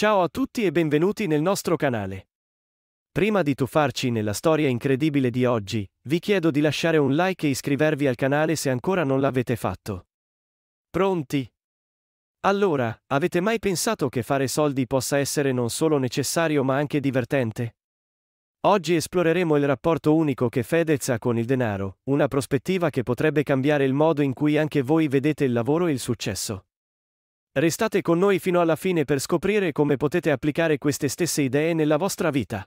Ciao a tutti e benvenuti nel nostro canale. Prima di tuffarci nella storia incredibile di oggi, vi chiedo di lasciare un like e iscrivervi al canale se ancora non l'avete fatto. Pronti? Allora, avete mai pensato che fare soldi possa essere non solo necessario ma anche divertente? Oggi esploreremo il rapporto unico che Fedez ha con il denaro, una prospettiva che potrebbe cambiare il modo in cui anche voi vedete il lavoro e il successo. Restate con noi fino alla fine per scoprire come potete applicare queste stesse idee nella vostra vita.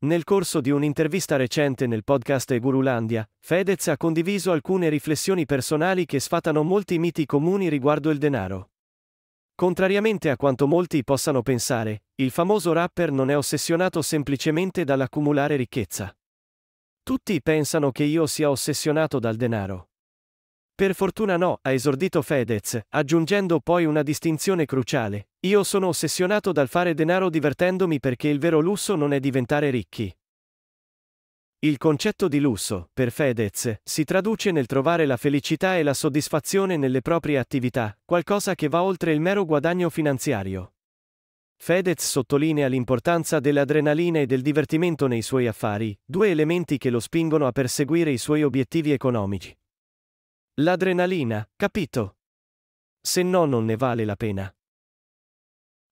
Nel corso di un'intervista recente nel podcast Gurulandia, Fedez ha condiviso alcune riflessioni personali che sfatano molti miti comuni riguardo il denaro. Contrariamente a quanto molti possano pensare, il famoso rapper non è ossessionato semplicemente dall'accumulare ricchezza. Tutti pensano che io sia ossessionato dal denaro. Per fortuna no, ha esordito Fedez, aggiungendo poi una distinzione cruciale. Io sono ossessionato dal fare denaro divertendomi perché il vero lusso non è diventare ricchi. Il concetto di lusso, per Fedez, si traduce nel trovare la felicità e la soddisfazione nelle proprie attività, qualcosa che va oltre il mero guadagno finanziario. Fedez sottolinea l'importanza dell'adrenalina e del divertimento nei suoi affari, due elementi che lo spingono a perseguire i suoi obiettivi economici. L'adrenalina, capito? Se no non ne vale la pena.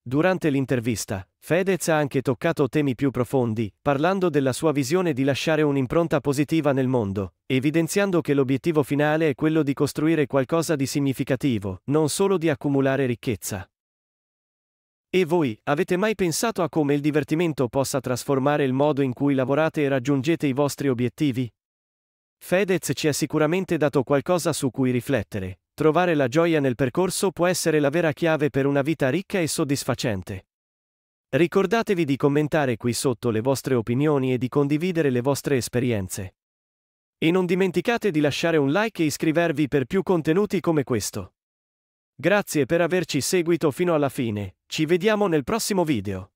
Durante l'intervista, Fedez ha anche toccato temi più profondi, parlando della sua visione di lasciare un'impronta positiva nel mondo, evidenziando che l'obiettivo finale è quello di costruire qualcosa di significativo, non solo di accumulare ricchezza. E voi, avete mai pensato a come il divertimento possa trasformare il modo in cui lavorate e raggiungete i vostri obiettivi? Fedez ci ha sicuramente dato qualcosa su cui riflettere. Trovare la gioia nel percorso può essere la vera chiave per una vita ricca e soddisfacente. Ricordatevi di commentare qui sotto le vostre opinioni e di condividere le vostre esperienze. E non dimenticate di lasciare un like e iscrivervi per più contenuti come questo. Grazie per averci seguito fino alla fine, ci vediamo nel prossimo video.